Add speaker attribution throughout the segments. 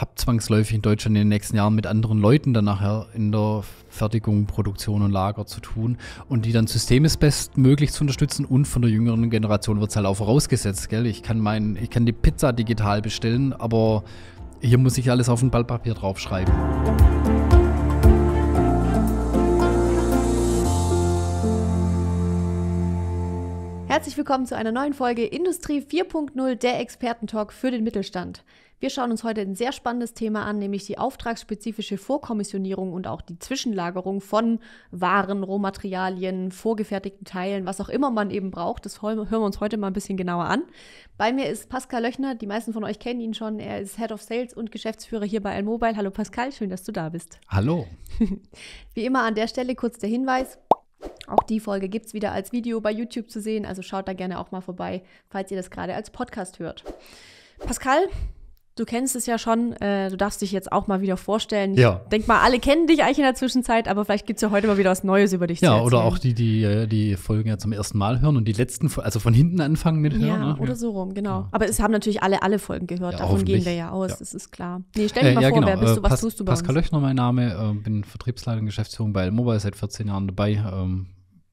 Speaker 1: habe zwangsläufig in Deutschland in den nächsten Jahren mit anderen Leuten dann nachher in der Fertigung, Produktion und Lager zu tun und die dann systemisch bestmöglich zu unterstützen und von der jüngeren Generation wird es halt auch vorausgesetzt, gell? Ich kann mein, ich kann die Pizza digital bestellen, aber hier muss ich alles auf ein Ballpapier draufschreiben.
Speaker 2: Herzlich willkommen zu einer neuen Folge Industrie 4.0, der Expertentalk für den Mittelstand. Wir schauen uns heute ein sehr spannendes Thema an, nämlich die auftragsspezifische Vorkommissionierung und auch die Zwischenlagerung von Waren, Rohmaterialien, vorgefertigten Teilen, was auch immer man eben braucht. Das hören wir uns heute mal ein bisschen genauer an. Bei mir ist Pascal Löchner, die meisten von euch kennen ihn schon. Er ist Head of Sales und Geschäftsführer hier bei Allmobile. Hallo Pascal, schön, dass du da bist.
Speaker 1: Hallo.
Speaker 2: Wie immer an der Stelle kurz der Hinweis. Auch die Folge gibt es wieder als Video bei YouTube zu sehen, also schaut da gerne auch mal vorbei, falls ihr das gerade als Podcast hört. Pascal, Du kennst es ja schon, äh, du darfst dich jetzt auch mal wieder vorstellen. Ich ja. denk mal, alle kennen dich eigentlich in der Zwischenzeit, aber vielleicht gibt es ja heute mal wieder was Neues über dich ja, zu oder auch
Speaker 1: die, die äh, die Folgen ja zum ersten Mal hören und die letzten, also von hinten anfangen mit hören. Ja, ne? oder
Speaker 2: so rum, genau. Ja. Genau. Aber es haben natürlich alle alle Folgen gehört, ja, davon gehen wir ja aus, ja. das ist klar. Nee, stell dir äh, mal vor, genau. wer bist du, äh, was Pas tust du bei Pascal
Speaker 1: uns? Löchner mein Name, äh, bin Vertriebsleiter und Geschäftsführung bei Mobile seit 14 Jahren dabei, ähm,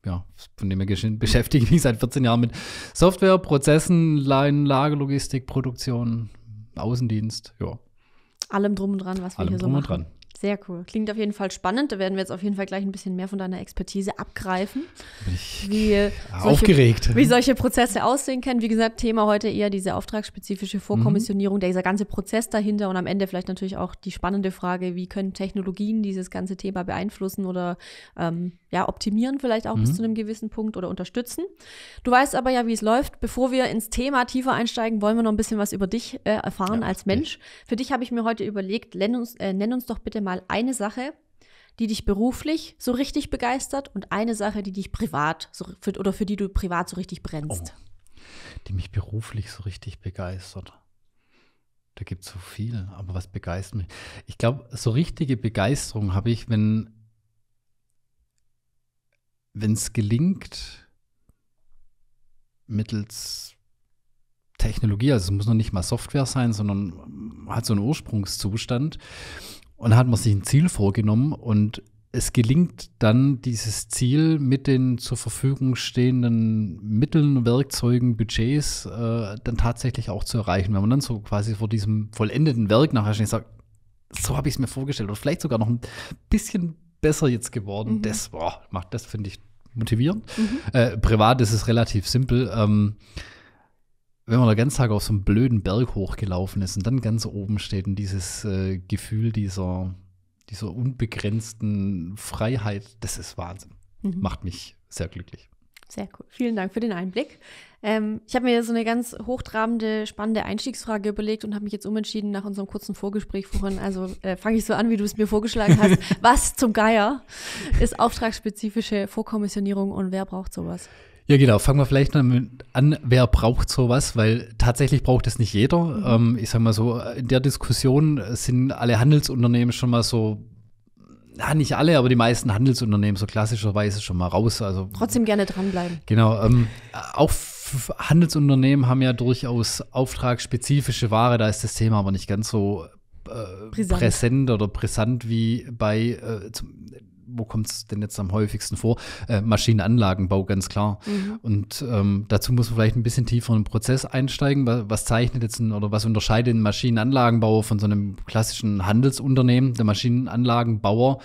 Speaker 1: ja, von dem her beschäftige ich mich seit 14 Jahren mit Software, Prozessen, Lagen, Lagerlogistik, Produktion, Außendienst, ja.
Speaker 2: Allem drum und dran, was wir Allem hier so machen. Allem drum und dran. Sehr cool. Klingt auf jeden Fall spannend. Da werden wir jetzt auf jeden Fall gleich ein bisschen mehr von deiner Expertise abgreifen. Ich wie aufgeregt. wie solche Prozesse aussehen können. Wie gesagt, Thema heute eher diese auftragsspezifische mhm. Vorkommissionierung, mhm. dieser ganze Prozess dahinter und am Ende vielleicht natürlich auch die spannende Frage, wie können Technologien dieses ganze Thema beeinflussen oder ähm, ja, optimieren vielleicht auch mhm. bis zu einem gewissen Punkt oder unterstützen. Du weißt aber ja, wie es läuft. Bevor wir ins Thema tiefer einsteigen, wollen wir noch ein bisschen was über dich äh, erfahren ja, als Mensch. Für dich habe ich mir heute überlegt, nenn uns, äh, nenn uns doch bitte mal mal eine Sache, die dich beruflich so richtig begeistert und eine Sache, die dich privat so für, oder für die du privat so richtig brennst. Oh,
Speaker 1: die mich beruflich so richtig begeistert. Da gibt es so viel, aber was begeistert mich? Ich glaube, so richtige Begeisterung habe ich, wenn es gelingt, mittels Technologie, also es muss noch nicht mal Software sein, sondern hat so einen Ursprungszustand, und hat man sich ein Ziel vorgenommen und es gelingt dann, dieses Ziel mit den zur Verfügung stehenden Mitteln, Werkzeugen, Budgets äh, dann tatsächlich auch zu erreichen. Wenn man dann so quasi vor diesem vollendeten Werk nachher schon sagt, so habe ich es mir vorgestellt oder vielleicht sogar noch ein bisschen besser jetzt geworden, mhm. das boah, macht das, finde ich, motivierend. Mhm. Äh, privat ist es relativ simpel. Ähm, wenn man den ganzen Tag auf so einem blöden Berg hochgelaufen ist und dann ganz oben steht und dieses äh, Gefühl dieser, dieser unbegrenzten Freiheit, das ist Wahnsinn. Mhm. Macht mich sehr glücklich.
Speaker 2: Sehr cool. Vielen Dank für den Einblick. Ähm, ich habe mir so eine ganz hochtrabende, spannende Einstiegsfrage überlegt und habe mich jetzt umentschieden nach unserem kurzen Vorgespräch vorhin. Also äh, fange ich so an, wie du es mir vorgeschlagen hast. Was zum Geier ist auftragsspezifische Vorkommissionierung und wer braucht sowas?
Speaker 1: Ja, genau. Fangen wir vielleicht damit an, wer braucht sowas, weil tatsächlich braucht es nicht jeder. Mhm. Ähm, ich sag mal so, in der Diskussion sind alle Handelsunternehmen schon mal so ja, nicht alle, aber die meisten Handelsunternehmen so klassischerweise schon mal raus. Also
Speaker 2: trotzdem gerne dranbleiben.
Speaker 1: Genau. Ähm, auch Handelsunternehmen haben ja durchaus auftragsspezifische Ware. Da ist das Thema aber nicht ganz so äh, präsent oder brisant wie bei äh, zum, wo kommt es denn jetzt am häufigsten vor? Äh, Maschinenanlagenbau, ganz klar. Mhm. Und ähm, dazu muss man vielleicht ein bisschen tiefer in den Prozess einsteigen. Was, was zeichnet jetzt ein, oder was unterscheidet einen Maschinenanlagenbauer von so einem klassischen Handelsunternehmen? Der Maschinenanlagenbauer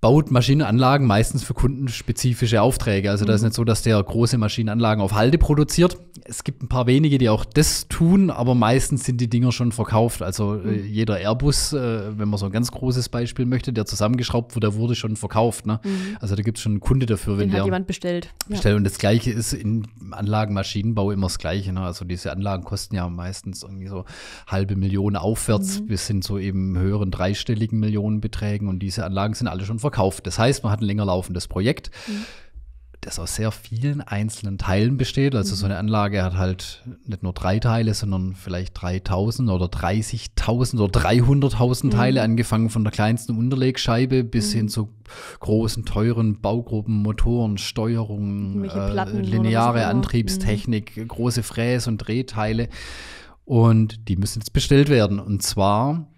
Speaker 1: baut Maschinenanlagen meistens für kundenspezifische Aufträge. Also mhm. das ist nicht so, dass der große Maschinenanlagen auf Halde produziert. Es gibt ein paar wenige, die auch das tun, aber meistens sind die Dinger schon verkauft. Also äh, mhm. jeder Airbus, äh, wenn man so ein ganz großes Beispiel möchte, der zusammengeschraubt wurde, der wurde schon verkauft. Ne? Mhm. Also da gibt es schon einen Kunde dafür, Den wenn der jemand bestellt. bestellt. Ja. Und das Gleiche ist in Anlagenmaschinenbau immer das Gleiche. Ne? Also diese Anlagen kosten ja meistens irgendwie so halbe Million aufwärts mhm. bis hin zu eben höheren dreistelligen Millionenbeträgen. Und diese Anlagen sind alle schon verkauft verkauft. Das heißt, man hat ein länger laufendes Projekt. Mhm das aus sehr vielen einzelnen Teilen besteht. Also mhm. so eine Anlage hat halt nicht nur drei Teile, sondern vielleicht 3000 oder 30.000 oder 300.000 mhm. Teile, angefangen von der kleinsten Unterlegscheibe bis mhm. hin zu großen, teuren Baugruppen, Motoren, Steuerungen, äh, lineare Antriebstechnik, mhm. große Fräs- und Drehteile. Und die müssen jetzt bestellt werden. Und zwar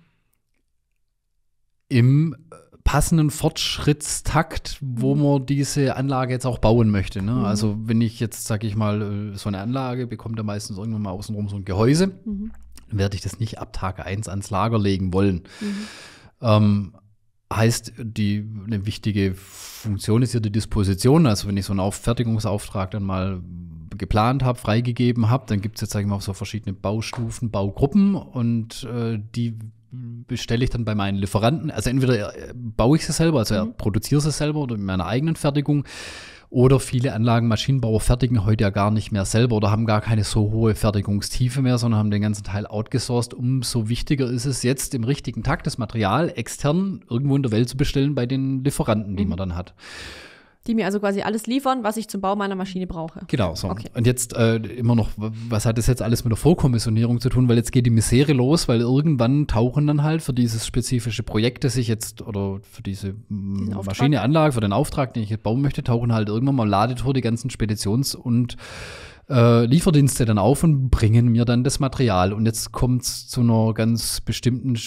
Speaker 1: im passenden Fortschrittstakt, wo mhm. man diese Anlage jetzt auch bauen möchte. Ne? Mhm. Also wenn ich jetzt, sage ich mal, äh, so eine Anlage bekommt ja meistens irgendwann mal außenrum so ein Gehäuse, mhm. werde ich das nicht ab Tag 1 ans Lager legen wollen. Mhm. Ähm, heißt, die, eine wichtige Funktion ist hier die Disposition. Also wenn ich so einen Fertigungsauftrag dann mal geplant habe, freigegeben habe, dann gibt es jetzt, sage ich mal, so verschiedene Baustufen, Baugruppen und äh, die bestelle ich dann bei meinen Lieferanten. Also entweder äh, baue ich sie selber, also mhm. produziere sie selber oder in meiner eigenen Fertigung. Oder viele Anlagenmaschinenbauer fertigen heute ja gar nicht mehr selber oder haben gar keine so hohe Fertigungstiefe mehr, sondern haben den ganzen Teil outgesourced. Umso wichtiger ist es jetzt im richtigen Takt das Material extern irgendwo in der Welt zu bestellen bei den Lieferanten, die mhm. man dann hat
Speaker 2: die mir also quasi alles liefern, was ich zum Bau meiner Maschine brauche.
Speaker 1: Genau, so. Okay. Und jetzt äh, immer noch, was hat das jetzt alles mit der Vorkommissionierung zu tun? Weil jetzt geht die Misere los, weil irgendwann tauchen dann halt für dieses spezifische Projekt, das ich jetzt oder für diese Maschineanlage, für den Auftrag, den ich jetzt bauen möchte, tauchen halt irgendwann mal Ladetour die ganzen Speditions- und äh, Lieferdienste dann auf und bringen mir dann das Material. Und jetzt kommt es zu einer ganz bestimmten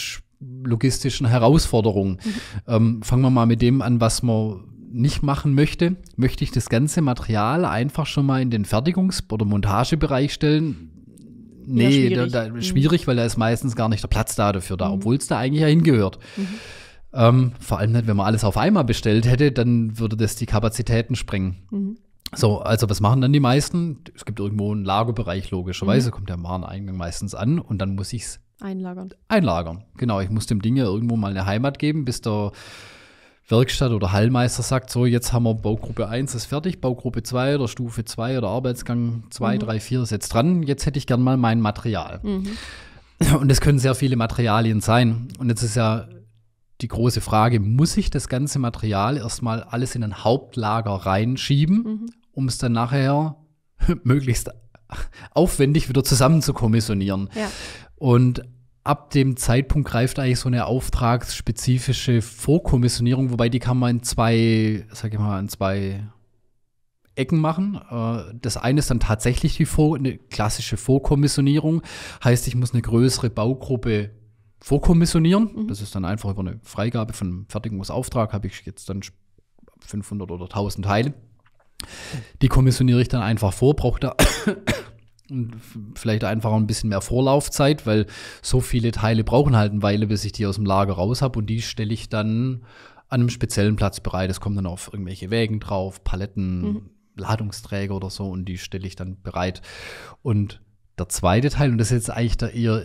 Speaker 1: logistischen Herausforderung. Mhm. Ähm, fangen wir mal mit dem an, was man nicht machen möchte, möchte ich das ganze Material einfach schon mal in den Fertigungs- oder Montagebereich stellen. Nee, ja, schwierig, da, da, mhm. schwierig weil da ist meistens gar nicht der Platz da dafür da, mhm. obwohl es da eigentlich ja hingehört. Mhm. Ähm, vor allem nicht, wenn man alles auf einmal bestellt hätte, dann würde das die Kapazitäten sprengen. Mhm. So, also was machen dann die meisten? Es gibt irgendwo einen Lagerbereich, logischerweise, mhm. kommt der Wareneingang meistens an und dann muss ich es Einlagern. Einlagern, genau. Ich muss dem Ding ja irgendwo mal eine Heimat geben, bis der Werkstatt oder Hallmeister sagt, so jetzt haben wir Baugruppe 1 ist fertig, Baugruppe 2 oder Stufe 2 oder Arbeitsgang 2, 3, 4 ist jetzt dran, jetzt hätte ich gern mal mein Material. Mhm. Und es können sehr viele Materialien sein. Und jetzt ist ja die große Frage, muss ich das ganze Material erstmal alles in ein Hauptlager reinschieben, mhm. um es dann nachher möglichst aufwendig wieder zusammen zu kommissionieren? Ja. Und ab dem Zeitpunkt greift eigentlich so eine auftragsspezifische Vorkommissionierung, wobei die kann man in zwei, sag ich mal, in zwei Ecken machen. Äh, das eine ist dann tatsächlich die Vor eine klassische Vorkommissionierung, heißt, ich muss eine größere Baugruppe vorkommissionieren. Mhm. Das ist dann einfach über eine Freigabe von Fertigungsauftrag, habe ich jetzt dann 500 oder 1000 Teile. Die kommissioniere ich dann einfach vor, brauche da vielleicht einfach ein bisschen mehr Vorlaufzeit, weil so viele Teile brauchen halt eine Weile, bis ich die aus dem Lager raus habe und die stelle ich dann an einem speziellen Platz bereit. Es kommen dann auf irgendwelche Wägen drauf, Paletten, mhm. Ladungsträger oder so und die stelle ich dann bereit. Und der zweite Teil, und das ist jetzt eigentlich der eher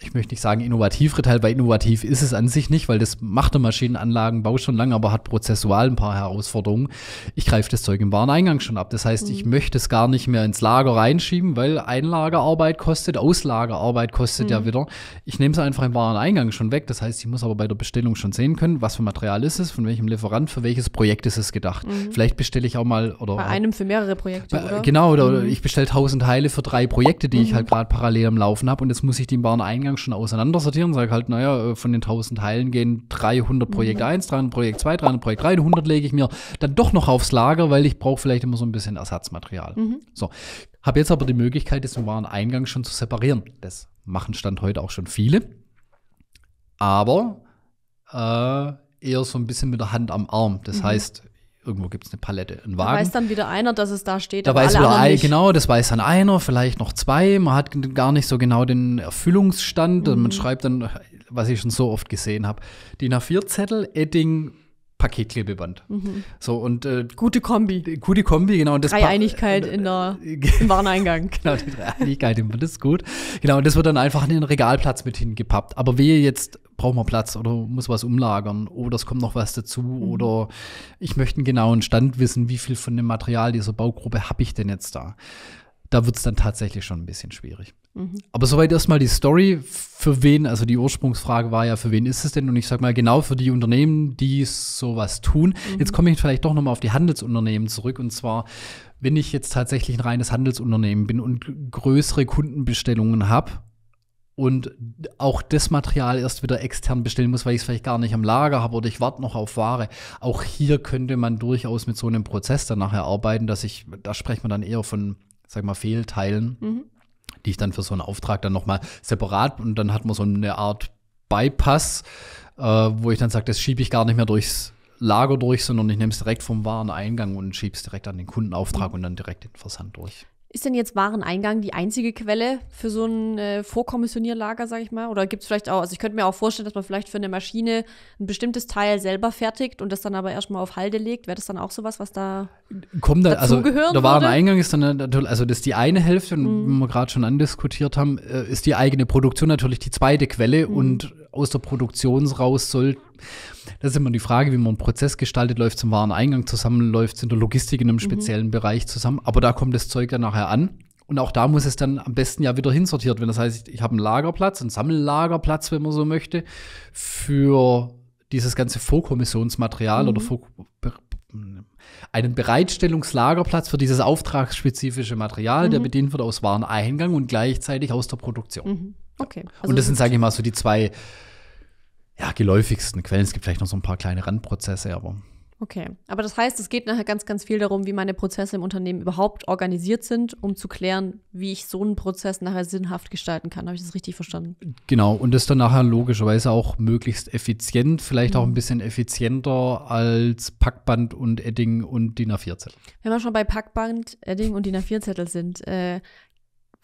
Speaker 1: ich möchte nicht sagen innovativere Teil, weil innovativ ist es an sich nicht, weil das macht der Maschinenanlagenbau schon lange, aber hat prozessual ein paar Herausforderungen. Ich greife das Zeug im Wareneingang schon ab. Das heißt, mhm. ich möchte es gar nicht mehr ins Lager reinschieben, weil Einlagerarbeit kostet, Auslagerarbeit kostet mhm. ja wieder. Ich nehme es einfach im Wareneingang schon weg. Das heißt, ich muss aber bei der Bestellung schon sehen können, was für Material ist es, von welchem Lieferant, für welches Projekt ist es gedacht. Mhm. Vielleicht bestelle ich auch mal oder. Bei
Speaker 2: einem für mehrere Projekte. Bei, oder? Genau, oder mhm. ich
Speaker 1: bestelle tausend Teile für drei Projekte, die ich halt mhm. gerade parallel am Laufen habe und jetzt muss ich die im Wareneingang eingangs schon auseinandersortieren, sage halt, naja, äh, von den 1000 Teilen gehen 300 Projekt mhm. 1, 300 Projekt 2, 300 Projekt 3, 100 lege ich mir dann doch noch aufs Lager, weil ich brauche vielleicht immer so ein bisschen Ersatzmaterial. Mhm. So, habe jetzt aber die Möglichkeit, diesen wahren Eingang schon zu separieren. Das machen Stand heute auch schon viele. Aber äh, eher so ein bisschen mit der Hand am Arm. Das mhm. heißt, irgendwo gibt es eine Palette, einen Wagen. Da weiß
Speaker 2: dann wieder einer, dass es da steht. Da weiß wieder ein, genau,
Speaker 1: das weiß dann einer, vielleicht noch zwei. Man hat gar nicht so genau den Erfüllungsstand. Mhm. Und man mhm. schreibt dann, was ich schon so oft gesehen habe, DIN A4-Zettel, Edding Paketklebeband. Mhm. So und äh, gute Kombi. Äh, gute Kombi, genau. Und das Dreieinigkeit pa
Speaker 2: in der, im äh,
Speaker 1: äh, Wareneingang. genau, die Dreieinigkeit im ist gut. Genau, und das wird dann einfach in den Regalplatz mit hingepappt. Aber wehe jetzt brauchen wir Platz oder muss was umlagern oder oh, es kommt noch was dazu mhm. oder ich möchte einen genauen Stand wissen, wie viel von dem Material dieser Baugruppe habe ich denn jetzt da da wird es dann tatsächlich schon ein bisschen schwierig. Mhm. Aber soweit erstmal die Story, für wen, also die Ursprungsfrage war ja, für wen ist es denn? Und ich sag mal, genau für die Unternehmen, die sowas tun. Mhm. Jetzt komme ich vielleicht doch nochmal auf die Handelsunternehmen zurück. Und zwar, wenn ich jetzt tatsächlich ein reines Handelsunternehmen bin und größere Kundenbestellungen habe, und auch das Material erst wieder extern bestellen muss, weil ich es vielleicht gar nicht am Lager habe oder ich warte noch auf Ware. Auch hier könnte man durchaus mit so einem Prozess dann nachher arbeiten, dass ich, da sprechen wir dann eher von sag mal, Fehlteilen, mhm. die ich dann für so einen Auftrag dann nochmal separat und dann hat man so eine Art Bypass, äh, wo ich dann sage, das schiebe ich gar nicht mehr durchs Lager durch, sondern ich nehme es direkt vom Wareneingang und schiebe es direkt an den Kundenauftrag mhm. und dann direkt den Versand durch.
Speaker 2: Ist denn jetzt Wareneingang die einzige Quelle für so ein äh, Vorkommissionierlager, sag ich mal? Oder gibt es vielleicht auch, also ich könnte mir auch vorstellen, dass man vielleicht für eine Maschine ein bestimmtes Teil selber fertigt und das dann aber erstmal auf Halde legt. Wäre das dann auch sowas, was da Kommt da, also der Wareneingang
Speaker 1: würde? ist dann natürlich, also das ist die eine Hälfte, mhm. und wie wir gerade schon andiskutiert haben, äh, ist die eigene Produktion natürlich die zweite Quelle mhm. und aus der Produktion raus soll. Das ist immer die Frage, wie man einen Prozess gestaltet, läuft zum Wareneingang zusammen, läuft es in der Logistik in einem mhm. speziellen mhm. Bereich zusammen. Aber da kommt das Zeug dann nachher an. Und auch da muss es dann am besten ja wieder hinsortiert werden. Das heißt, ich habe einen Lagerplatz, einen Sammellagerplatz, wenn man so möchte, für dieses ganze Vorkommissionsmaterial mhm. oder Vor einen Bereitstellungslagerplatz für dieses auftragsspezifische Material, mhm. der bedient wird aus Wareneingang und gleichzeitig aus der Produktion. Mhm.
Speaker 2: Okay. Also und das sind, sage
Speaker 1: ich mal, so die zwei ja, geläufigsten Quellen. Es gibt vielleicht noch so ein paar kleine Randprozesse, aber.
Speaker 2: Okay, aber das heißt, es geht nachher ganz, ganz viel darum, wie meine Prozesse im Unternehmen überhaupt organisiert sind, um zu klären, wie ich so einen Prozess nachher sinnhaft gestalten kann. Habe ich das richtig verstanden?
Speaker 1: Genau, und das dann nachher logischerweise auch möglichst effizient, vielleicht mhm. auch ein mhm. bisschen effizienter als Packband und Edding und DIN A4-Zettel.
Speaker 2: Wenn wir schon bei Packband, Edding und DIN A4-Zettel sind, äh,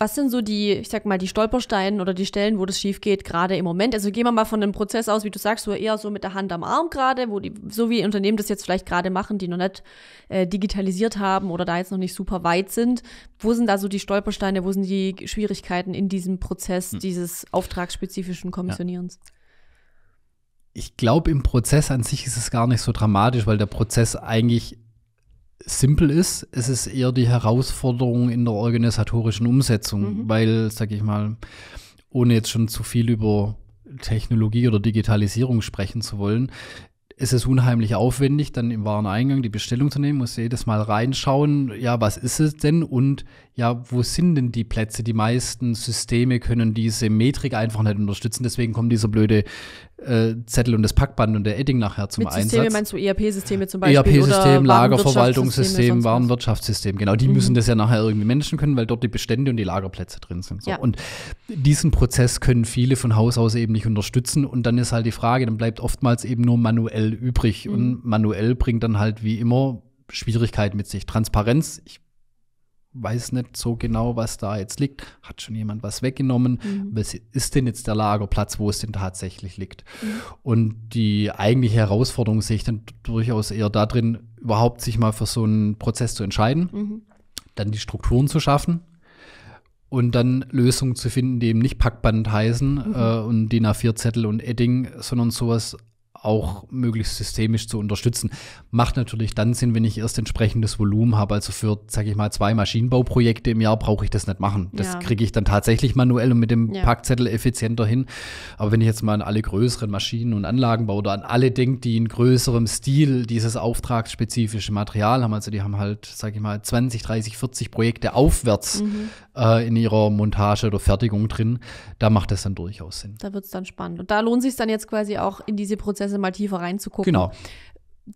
Speaker 2: was sind so die, ich sag mal, die Stolpersteine oder die Stellen, wo das schief geht, gerade im Moment? Also gehen wir mal von dem Prozess aus, wie du sagst, so eher so mit der Hand am Arm gerade, wo die, so wie Unternehmen das jetzt vielleicht gerade machen, die noch nicht äh, digitalisiert haben oder da jetzt noch nicht super weit sind. Wo sind da so die Stolpersteine, wo sind die Schwierigkeiten in diesem Prozess hm. dieses auftragsspezifischen Kommissionierens? Ja
Speaker 1: ich glaube, im Prozess an sich ist es gar nicht so dramatisch, weil der Prozess eigentlich simpel ist. Es ist eher die Herausforderung in der organisatorischen Umsetzung, mhm. weil, sag ich mal, ohne jetzt schon zu viel über Technologie oder Digitalisierung sprechen zu wollen, ist es unheimlich aufwendig, dann im Wareneingang die Bestellung zu nehmen, muss jedes Mal reinschauen, ja, was ist es denn und ja, wo sind denn die Plätze? Die meisten Systeme können diese Metrik einfach nicht unterstützen, deswegen kommen dieser blöde äh, Zettel und das Packband und der Edding nachher zum Mit Systeme meinst
Speaker 2: du ERP-Systeme zum Beispiel? ERP-System, e Lagerverwaltungssystem,
Speaker 1: Warenwirtschaftssystem, genau, die mhm. müssen das ja nachher irgendwie Menschen können, weil dort die Bestände und die Lagerplätze drin sind. So. Ja. Und diesen Prozess können viele von Haus aus eben nicht unterstützen und dann ist halt die Frage, dann bleibt oftmals eben nur manuell übrig mhm. und manuell bringt dann halt wie immer Schwierigkeiten mit sich. Transparenz, ich weiß nicht so genau, was da jetzt liegt. Hat schon jemand was weggenommen? Mhm. Was ist denn jetzt der Lagerplatz, wo es denn tatsächlich liegt? Mhm. Und die eigentliche Herausforderung sehe ich dann durchaus eher darin, überhaupt sich mal für so einen Prozess zu entscheiden, mhm. dann die Strukturen zu schaffen und dann Lösungen zu finden, die eben nicht Packband heißen mhm. äh, und DIN A4-Zettel und Edding, sondern sowas auch möglichst systemisch zu unterstützen. Macht natürlich dann Sinn, wenn ich erst entsprechendes Volumen habe. Also für, sage ich mal, zwei Maschinenbauprojekte im Jahr brauche ich das nicht machen. Das ja. kriege ich dann tatsächlich manuell und mit dem ja. Packzettel effizienter hin. Aber wenn ich jetzt mal an alle größeren Maschinen und Anlagen baue oder an alle denke, die in größerem Stil dieses auftragsspezifische Material haben, also die haben halt, sage ich mal, 20, 30, 40 Projekte aufwärts mhm äh, in ihrer Montage oder Fertigung drin, da macht das dann durchaus Sinn.
Speaker 2: Da wird es dann spannend. Und da lohnt sich dann jetzt quasi auch in diese Prozesse mal tiefer reinzugucken. Genau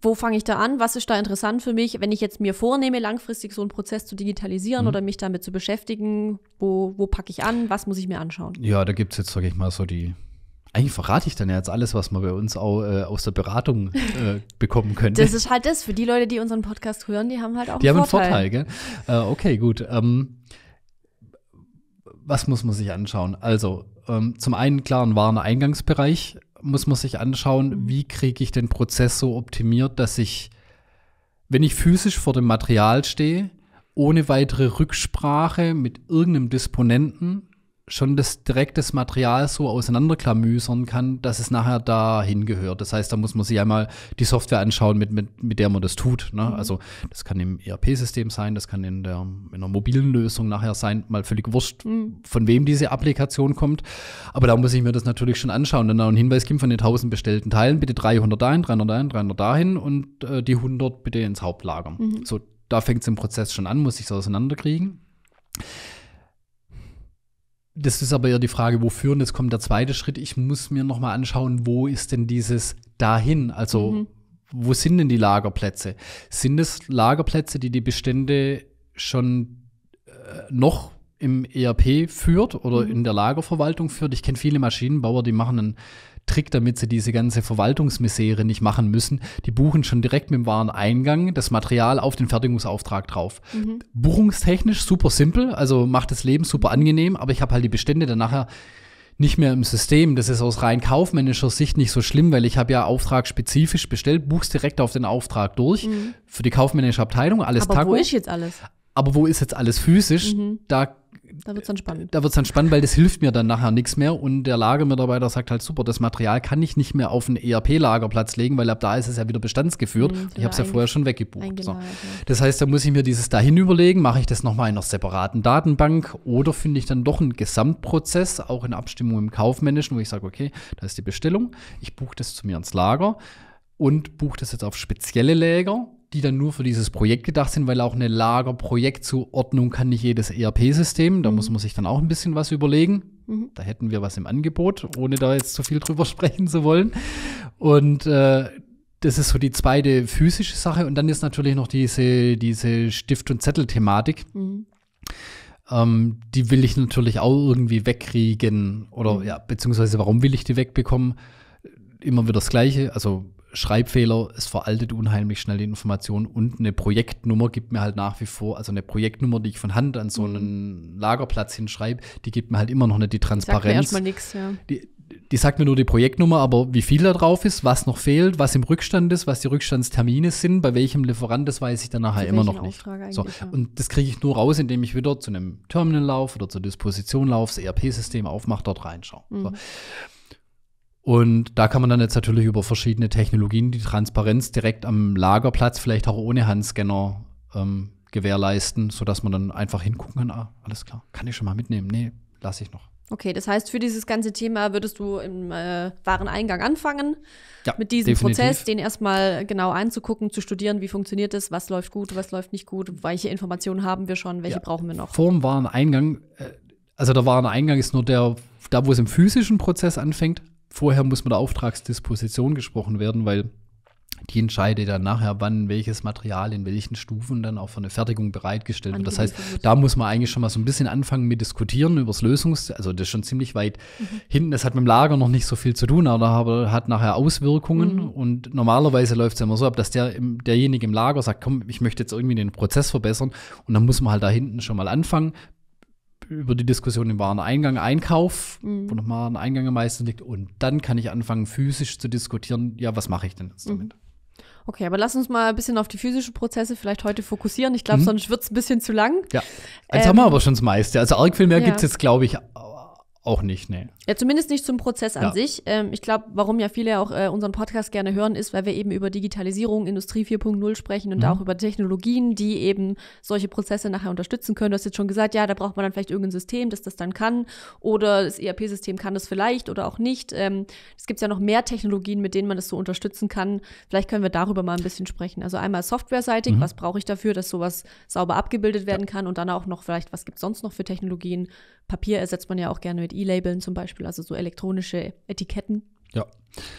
Speaker 2: wo fange ich da an? Was ist da interessant für mich, wenn ich jetzt mir vornehme, langfristig so einen Prozess zu digitalisieren mhm. oder mich damit zu beschäftigen? Wo, wo packe ich an? Was muss ich mir anschauen? Ja,
Speaker 1: da gibt es jetzt, sage ich mal, so die. Eigentlich verrate ich dann jetzt alles, was man bei uns auch, äh, aus der Beratung äh, bekommen könnte. das ist
Speaker 2: halt das. Für die Leute, die unseren Podcast hören, die haben halt auch die einen Vorteil. Die haben
Speaker 1: einen Vorteil, gell? Äh, okay, gut. Ähm, was muss man sich anschauen? Also, ähm, zum einen, klar, ein Wareneingangsbereich muss man sich anschauen, mhm. wie kriege ich den Prozess so optimiert, dass ich, wenn ich physisch vor dem Material stehe, ohne weitere Rücksprache mit irgendeinem Disponenten schon das direkte Material so auseinanderklamüsern kann, dass es nachher dahin gehört. Das heißt, da muss man sich einmal die Software anschauen, mit, mit, mit der man das tut. Ne? Mhm. Also das kann im ERP-System sein, das kann in der in einer mobilen Lösung nachher sein, mal völlig wurscht, mhm. von wem diese Applikation kommt. Aber da muss ich mir das natürlich schon anschauen. Wenn da ein Hinweis gibt von den 1000 bestellten Teilen, bitte 300 dahin, 300 dahin, 300 dahin und äh, die 100 bitte ins Hauptlager. Mhm. So, da fängt es im Prozess schon an, muss ich es auseinanderkriegen. Das ist aber eher die Frage, wofür. Und jetzt kommt der zweite Schritt. Ich muss mir nochmal anschauen, wo ist denn dieses dahin? Also mhm. wo sind denn die Lagerplätze? Sind es Lagerplätze, die die Bestände schon äh, noch im ERP führt oder mhm. in der Lagerverwaltung führt? Ich kenne viele Maschinenbauer, die machen einen Trick, damit sie diese ganze Verwaltungsmisere nicht machen müssen. Die buchen schon direkt mit dem Wareneingang das Material auf den Fertigungsauftrag drauf. Mhm. Buchungstechnisch super simpel, also macht das Leben super angenehm, aber ich habe halt die Bestände dann nachher nicht mehr im System. Das ist aus rein kaufmännischer Sicht nicht so schlimm, weil ich habe ja Auftrag spezifisch bestellt, buchst direkt auf den Auftrag durch. Mhm. Für die kaufmännische Abteilung alles Aber Taco. Wo ist jetzt alles? Aber wo ist jetzt alles physisch? Mhm. Da
Speaker 2: da wird es dann spannend.
Speaker 1: Da wird es dann spannend, weil das hilft mir dann nachher nichts mehr. Und der Lagermitarbeiter sagt halt, super, das Material kann ich nicht mehr auf einen ERP-Lagerplatz legen, weil ab da ist es ja wieder bestandsgeführt. Mhm, ich habe es ja genau, vorher schon weggebucht. So. Das heißt, da muss ich mir dieses dahin überlegen, mache ich das nochmal in einer separaten Datenbank oder finde ich dann doch einen Gesamtprozess, auch in Abstimmung im Kaufmännischen, wo ich sage, okay, da ist die Bestellung, ich buche das zu mir ins Lager und buche das jetzt auf spezielle Läger die dann nur für dieses Projekt gedacht sind, weil auch eine Lagerprojektzuordnung kann nicht jedes ERP-System. Da mhm. muss man sich dann auch ein bisschen was überlegen. Mhm. Da hätten wir was im Angebot, ohne da jetzt zu viel drüber sprechen zu wollen. Und äh, das ist so die zweite physische Sache. Und dann ist natürlich noch diese, diese Stift- und Zettel-Thematik. Mhm. Ähm, die will ich natürlich auch irgendwie wegkriegen. Oder mhm. ja, beziehungsweise warum will ich die wegbekommen? Immer wieder das Gleiche. Also Schreibfehler, es veraltet unheimlich schnell die Information und eine Projektnummer gibt mir halt nach wie vor, also eine Projektnummer, die ich von Hand an so mhm. einen Lagerplatz hinschreibe, die gibt mir halt immer noch nicht die Transparenz. Sagt mir erstmal nichts, ja. Die, die sagt mir nur die Projektnummer, aber wie viel da drauf ist, was noch fehlt, was im Rückstand ist, was die Rückstandstermine sind, bei welchem Lieferant, das weiß ich dann nachher immer noch nicht. So. Ja. Und das kriege ich nur raus, indem ich wieder zu einem Terminal laufe oder zur Disposition laufe, das ERP-System aufmache, dort reinschaue. Mhm. So. Und da kann man dann jetzt natürlich über verschiedene Technologien die Transparenz direkt am Lagerplatz, vielleicht auch ohne Handscanner, ähm, gewährleisten, sodass man dann einfach hingucken kann, ah, alles klar, kann ich schon mal mitnehmen? Nee, lasse ich noch.
Speaker 2: Okay, das heißt, für dieses ganze Thema würdest du im äh, Wareneingang anfangen, ja, mit diesem definitiv. Prozess, den erstmal genau anzugucken, zu studieren, wie funktioniert das, was läuft gut, was läuft nicht gut, welche Informationen haben wir schon, welche ja, brauchen wir noch.
Speaker 1: Vor dem Wareneingang, äh, also der Wareneingang ist nur der, da wo es im physischen Prozess anfängt, vorher muss mit der Auftragsdisposition gesprochen werden, weil die entscheidet dann nachher, wann welches Material in welchen Stufen dann auch für eine Fertigung bereitgestellt wird. Das heißt, da muss man eigentlich schon mal so ein bisschen anfangen mit diskutieren über das Lösungs-, also das ist schon ziemlich weit mhm. hinten. Das hat mit dem Lager noch nicht so viel zu tun, aber hat nachher Auswirkungen. Mhm. Und normalerweise läuft es immer so ab, dass der, derjenige im Lager sagt, komm, ich möchte jetzt irgendwie den Prozess verbessern. Und dann muss man halt da hinten schon mal anfangen über die Diskussion im Wareneingang, Einkauf, mhm. wo nochmal ein Eingang am meisten liegt. Und dann kann ich anfangen, physisch zu diskutieren, ja, was mache ich denn jetzt
Speaker 2: damit? Mhm. Okay, aber lass uns mal ein bisschen auf die physischen Prozesse vielleicht heute fokussieren. Ich glaube, mhm. sonst wird es ein bisschen zu lang. Ja, jetzt ähm, haben wir ähm, aber
Speaker 1: schon das meiste. Also arg viel mehr ja. gibt es jetzt, glaube ich, auch nicht, nee.
Speaker 2: Ja, zumindest nicht zum Prozess an ja. sich. Ähm, ich glaube, warum ja viele auch äh, unseren Podcast gerne hören, ist, weil wir eben über Digitalisierung, Industrie 4.0 sprechen und mhm. auch über Technologien, die eben solche Prozesse nachher unterstützen können. Du hast jetzt schon gesagt, ja, da braucht man dann vielleicht irgendein System, das das dann kann. Oder das ERP-System kann das vielleicht oder auch nicht. Ähm, es gibt ja noch mehr Technologien, mit denen man das so unterstützen kann. Vielleicht können wir darüber mal ein bisschen sprechen. Also einmal softwareseitig, mhm. was brauche ich dafür, dass sowas sauber abgebildet werden ja. kann und dann auch noch vielleicht, was gibt es sonst noch für Technologien? Papier ersetzt man ja auch gerne mit E-Labeln zum Beispiel. Beispiel, also so elektronische Etiketten. Ja.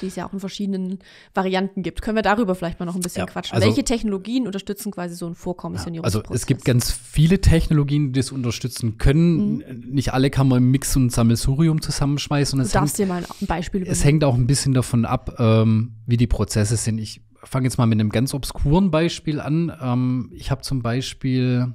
Speaker 2: Die es ja auch in verschiedenen Varianten gibt. Können wir darüber vielleicht mal noch ein bisschen ja, quatschen? Also, Welche Technologien unterstützen quasi so einen Vorkommissionierungsprozess? Ja, also es
Speaker 1: gibt ganz viele Technologien, die das unterstützen können. Mhm. Nicht alle kann man im Mix und Sammelsurium zusammenschmeißen. Und du darfst hängt, dir mal
Speaker 2: ein Beispiel übernehmen. Es hängt
Speaker 1: auch ein bisschen davon ab, ähm, wie die Prozesse sind. Ich fange jetzt mal mit einem ganz obskuren Beispiel an. Ähm, ich habe zum Beispiel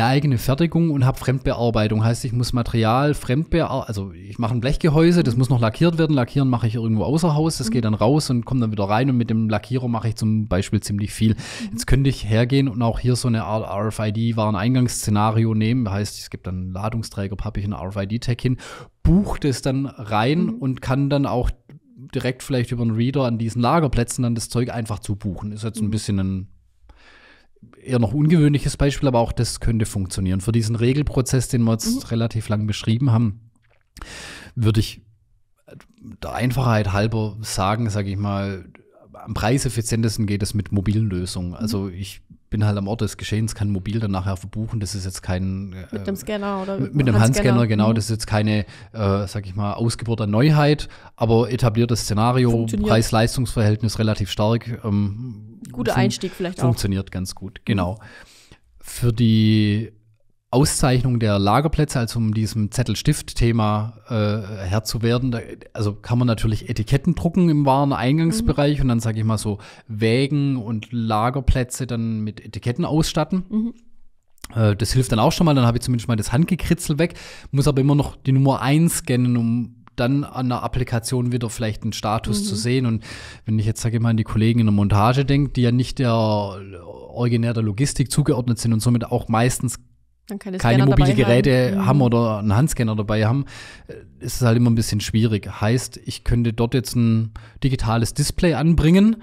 Speaker 1: eine eigene Fertigung und habe Fremdbearbeitung. Heißt, ich muss Material fremdbearbeiten, also ich mache ein Blechgehäuse, das muss noch lackiert werden. Lackieren mache ich irgendwo außer Haus, das mhm. geht dann raus und kommt dann wieder rein und mit dem Lackierer mache ich zum Beispiel ziemlich viel. Mhm. Jetzt könnte ich hergehen und auch hier so eine Art RFID-Wareneingangsszenario nehmen. Heißt, es gibt dann einen Ladungsträger, habe ich einen RFID-Tag hin, buche das dann rein mhm. und kann dann auch direkt vielleicht über einen Reader an diesen Lagerplätzen dann das Zeug einfach zu buchen. Ist jetzt ein mhm. bisschen ein eher noch ungewöhnliches Beispiel, aber auch das könnte funktionieren. Für diesen Regelprozess, den wir jetzt mhm. relativ lang beschrieben haben, würde ich der Einfachheit halber sagen, sage ich mal, am preiseffizientesten geht es mit mobilen Lösungen. Also mhm. ich bin halt am Ort des Geschehens, kann mobil dann nachher verbuchen. Das ist jetzt kein. Äh, mit dem Scanner oder mit, mit einem Handscanner, genau. Mhm. Das ist jetzt keine, äh, sag ich mal, Ausgeburt an Neuheit, aber etabliertes Szenario, Preis-Leistungs-Verhältnis relativ stark. Ähm, Guter Einstieg vielleicht funktioniert auch. Funktioniert ganz gut, genau. Mhm. Für die Auszeichnung der Lagerplätze, also um diesem Zettelstift-Thema äh, Herr zu werden, da, also kann man natürlich Etiketten drucken im Wareneingangsbereich mhm. und dann sage ich mal so Wägen und Lagerplätze dann mit Etiketten ausstatten. Mhm. Äh, das hilft dann auch schon mal, dann habe ich zumindest mal das Handgekritzel weg, muss aber immer noch die Nummer scannen, um dann an der Applikation wieder vielleicht einen Status mhm. zu sehen. Und wenn ich jetzt, sage ich mal, an die Kollegen in der Montage denke, die ja nicht der originär der Logistik zugeordnet sind und somit auch meistens keine, keine mobile Geräte mhm. haben. oder einen Handscanner dabei haben, äh, ist es halt immer ein bisschen schwierig. Heißt, ich könnte dort jetzt ein digitales Display anbringen.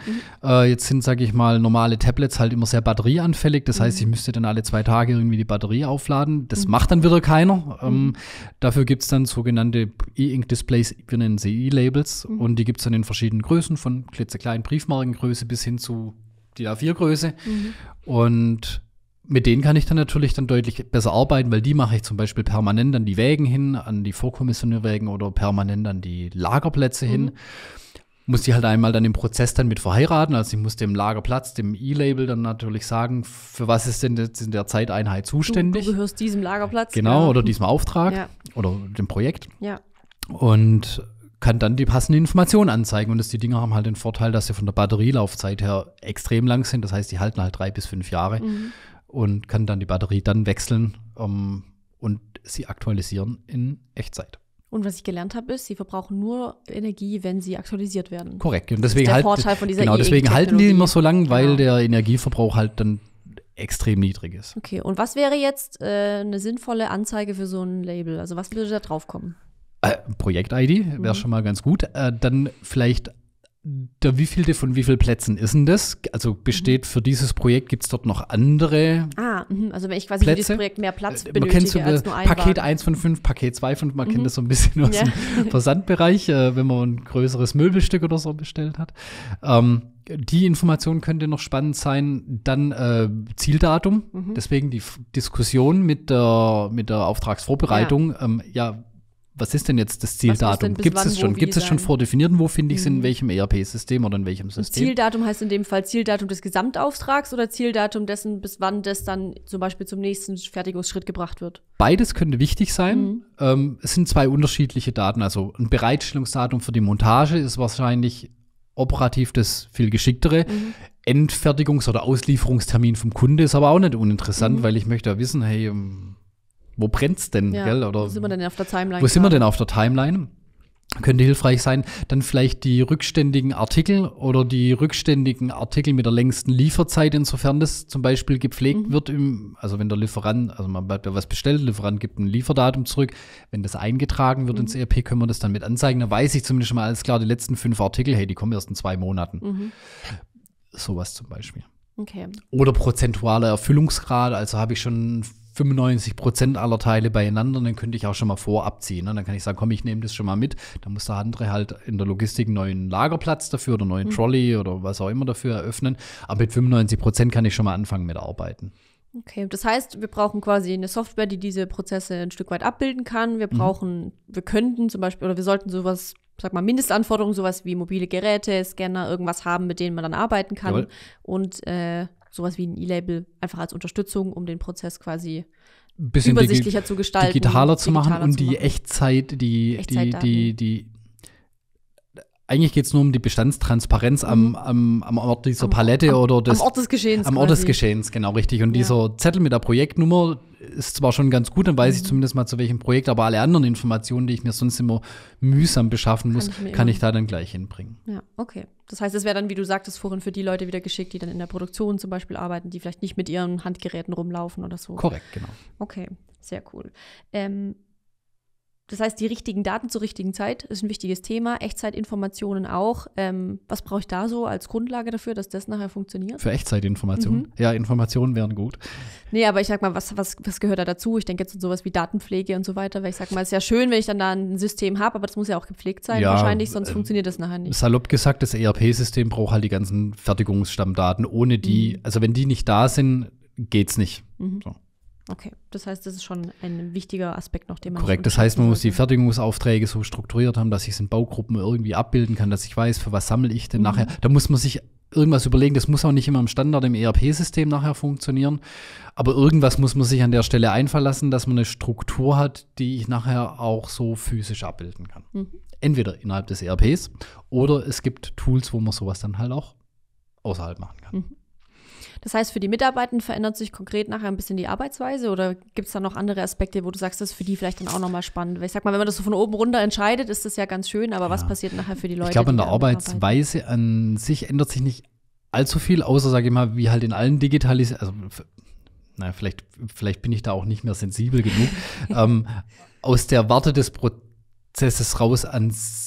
Speaker 1: Mhm. Äh, jetzt sind, sage ich mal, normale Tablets halt immer sehr batterieanfällig. Das mhm. heißt, ich müsste dann alle zwei Tage irgendwie die Batterie aufladen. Das mhm. macht dann wieder keiner. Ähm, mhm. dafür gibt es dann sogenannte E-Ink-Displays, wir nennen sie E-Labels. Mhm. Und die gibt es dann in verschiedenen Größen, von klitzekleinen Briefmarkengröße bis hin zu die A4-Größe. Und mit denen kann ich dann natürlich dann deutlich besser arbeiten, weil die mache ich zum Beispiel permanent an die Wägen hin, an die Vorkommissionierwägen oder permanent an die Lagerplätze mhm. hin. Muss die halt einmal dann im Prozess dann mit verheiraten. Also ich muss dem Lagerplatz, dem E-Label dann natürlich sagen, für was ist denn jetzt in der Zeiteinheit zuständig.
Speaker 2: Du, du gehörst diesem Lagerplatz. Genau, ja. oder diesem Auftrag ja.
Speaker 1: oder dem Projekt. Ja. Und kann dann die passende Information anzeigen. Und das, die Dinger haben halt den Vorteil, dass sie von der Batterielaufzeit her extrem lang sind. Das heißt, die halten halt drei bis fünf Jahre. Mhm und kann dann die Batterie dann wechseln ähm, und sie aktualisieren in Echtzeit.
Speaker 2: Und was ich gelernt habe, ist, sie verbrauchen nur Energie, wenn sie aktualisiert werden. Korrekt. Und deswegen, halt, genau, deswegen halten die immer so
Speaker 1: lang, weil genau. der Energieverbrauch halt dann extrem niedrig ist.
Speaker 2: Okay, und was wäre jetzt äh, eine sinnvolle Anzeige für so ein Label? Also was würde da drauf kommen?
Speaker 1: Äh, Projekt-ID wäre mhm. schon mal ganz gut. Äh, dann vielleicht der wievielte von wie vielen Plätzen ist denn das? Also besteht mhm. für dieses Projekt, gibt es dort noch andere
Speaker 2: Ah, mhm. also wenn ich quasi Plätze? für dieses Projekt mehr Platz benötige äh, man kennt so als nur Paket Wagen.
Speaker 1: 1 von 5, Paket 2 von 5, man mhm. kennt das so ein bisschen aus ja. dem Versandbereich, äh, wenn man ein größeres Möbelstück oder so bestellt hat. Ähm, die Information könnte noch spannend sein. Dann äh, Zieldatum, mhm. deswegen die F Diskussion mit der, mit der Auftragsvorbereitung. ja, ähm, ja was ist denn jetzt das Zieldatum? Gibt es schon? Gibt es schon vordefiniert? Wo finde ich es mhm. in welchem ERP-System oder in welchem System?
Speaker 2: Zieldatum heißt in dem Fall Zieldatum des Gesamtauftrags oder Zieldatum dessen, bis wann das dann zum Beispiel zum nächsten Fertigungsschritt gebracht wird?
Speaker 1: Beides könnte wichtig sein. Mhm. Ähm, es sind zwei unterschiedliche Daten. Also ein Bereitstellungsdatum für die Montage ist wahrscheinlich operativ das viel geschicktere. Mhm. Endfertigungs- oder Auslieferungstermin vom Kunde ist aber auch nicht uninteressant, mhm. weil ich möchte ja wissen, hey, ähm, wo brennt's denn, ja, gell? Oder wo sind wir
Speaker 2: denn auf der Timeline? Wo sind
Speaker 1: wir denn auf der Timeline? Könnte hilfreich sein. Dann vielleicht die rückständigen Artikel oder die rückständigen Artikel mit der längsten Lieferzeit, insofern das zum Beispiel gepflegt mhm. wird, im, also wenn der Lieferant, also man hat ja was bestellt, der Lieferant gibt ein Lieferdatum zurück. Wenn das eingetragen wird mhm. ins e ERP, können wir das dann mit anzeigen. Dann weiß ich zumindest schon mal alles klar, die letzten fünf Artikel, hey, die kommen erst in zwei Monaten. Mhm. Sowas zum Beispiel. Okay. Oder prozentualer Erfüllungsgrad, also habe ich schon 95% aller Teile beieinander, dann könnte ich auch schon mal vorab ziehen. Ne? Dann kann ich sagen, komm, ich nehme das schon mal mit. Dann muss der andere halt in der Logistik einen neuen Lagerplatz dafür oder einen neuen mhm. Trolley oder was auch immer dafür eröffnen. Aber mit 95% kann ich schon mal anfangen mit Arbeiten.
Speaker 2: Okay, das heißt, wir brauchen quasi eine Software, die diese Prozesse ein Stück weit abbilden kann. Wir mhm. brauchen, mhm. wir könnten zum Beispiel, oder wir sollten sowas, sag mal, Mindestanforderungen, sowas wie mobile Geräte, Scanner, irgendwas haben, mit denen man dann arbeiten kann. Jawohl. Und äh, sowas wie ein E-Label einfach als Unterstützung, um den Prozess quasi bisschen übersichtlicher zu gestalten. Digitaler zu machen digitaler und zu die Echtzeit,
Speaker 1: die, Echtzeit die, die, die, eigentlich geht es nur um die Bestandstransparenz am, mhm. am, am Ort dieser am, Palette am, oder des, am Ort des Geschehens. Am Ort des Geschehens, genau richtig. Und ja. dieser Zettel mit der Projektnummer ist zwar schon ganz gut, dann weiß mhm. ich zumindest mal zu welchem Projekt, aber alle anderen Informationen, die ich mir sonst immer mühsam beschaffen muss, kann ich, kann ich da dann gleich hinbringen.
Speaker 2: Ja, okay. Das heißt, es wäre dann, wie du sagtest, vorhin für die Leute wieder geschickt, die dann in der Produktion zum Beispiel arbeiten, die vielleicht nicht mit ihren Handgeräten rumlaufen oder so. Korrekt, genau. Okay, sehr cool. Ähm, das heißt, die richtigen Daten zur richtigen Zeit ist ein wichtiges Thema. Echtzeitinformationen auch. Ähm, was brauche ich da so als Grundlage dafür, dass das nachher funktioniert? Für Echtzeitinformationen? Mhm.
Speaker 1: Ja, Informationen wären gut.
Speaker 2: Nee, aber ich sag mal, was, was, was gehört da dazu? Ich denke jetzt an sowas wie Datenpflege und so weiter, weil ich sag mal, es ist ja schön, wenn ich dann da ein System habe, aber das muss ja auch gepflegt sein ja, wahrscheinlich, sonst äh, funktioniert das nachher nicht.
Speaker 1: Salopp gesagt, das ERP-System braucht halt die ganzen Fertigungsstammdaten. Ohne die, mhm. also wenn die nicht da sind, geht's nicht.
Speaker 2: Mhm. So. Okay, das heißt, das ist schon ein wichtiger Aspekt noch, den man. Korrekt, das heißt, man muss die
Speaker 1: Fertigungsaufträge so strukturiert haben, dass ich es in Baugruppen irgendwie abbilden kann, dass ich weiß, für was sammle ich denn mhm. nachher. Da muss man sich irgendwas überlegen, das muss auch nicht immer im Standard im ERP-System nachher funktionieren, aber irgendwas muss man sich an der Stelle einfallen lassen, dass man eine Struktur hat, die ich nachher auch so physisch abbilden kann. Mhm. Entweder innerhalb des ERPs oder es gibt Tools, wo man sowas dann halt auch außerhalb machen kann. Mhm.
Speaker 2: Das heißt, für die Mitarbeitenden verändert sich konkret nachher ein bisschen die Arbeitsweise oder gibt es da noch andere Aspekte, wo du sagst, das ist für die vielleicht dann auch nochmal spannend? Weil ich sag mal, wenn man das so von oben runter entscheidet, ist das ja ganz schön, aber ja. was passiert nachher für die Leute? Ich glaube, an der Arbeitsweise
Speaker 1: an sich ändert sich nicht allzu viel, außer, sage ich mal, wie halt in allen Digitalisierungen, also naja, vielleicht, vielleicht bin ich da auch nicht mehr sensibel genug, ähm, aus der Warte des Prozesses raus ans